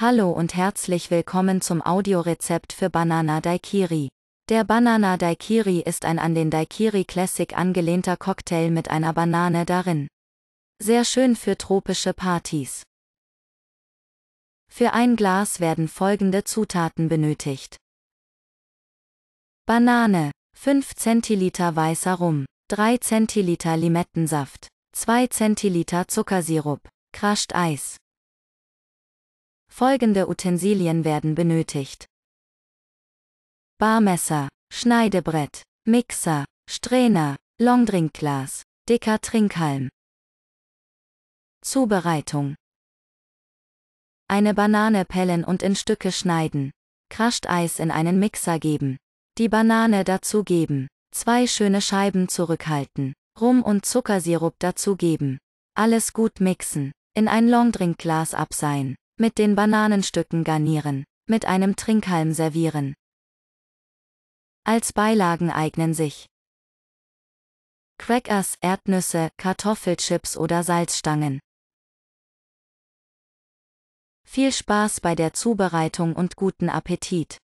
Hallo und herzlich willkommen zum Audiorezept für Banana Daikiri. Der Banana Daikiri ist ein an den Daikiri Classic angelehnter Cocktail mit einer Banane darin. Sehr schön für tropische Partys. Für ein Glas werden folgende Zutaten benötigt. Banane, 5 Zentiliter weißer Rum, 3 Zentiliter Limettensaft, 2 Zentiliter Zuckersirup, Crushed Eis, Folgende Utensilien werden benötigt. Barmesser, Schneidebrett, Mixer, Strähner, Longdrinkglas, dicker Trinkhalm. Zubereitung. Eine Banane pellen und in Stücke schneiden. Crushed Eis in einen Mixer geben. Die Banane dazugeben. Zwei schöne Scheiben zurückhalten. Rum und Zuckersirup dazugeben. Alles gut mixen. In ein Longdrinkglas abseihen. Mit den Bananenstücken garnieren, mit einem Trinkhalm servieren. Als Beilagen eignen sich Crackers, Erdnüsse, Kartoffelchips oder Salzstangen. Viel Spaß bei der Zubereitung und guten Appetit!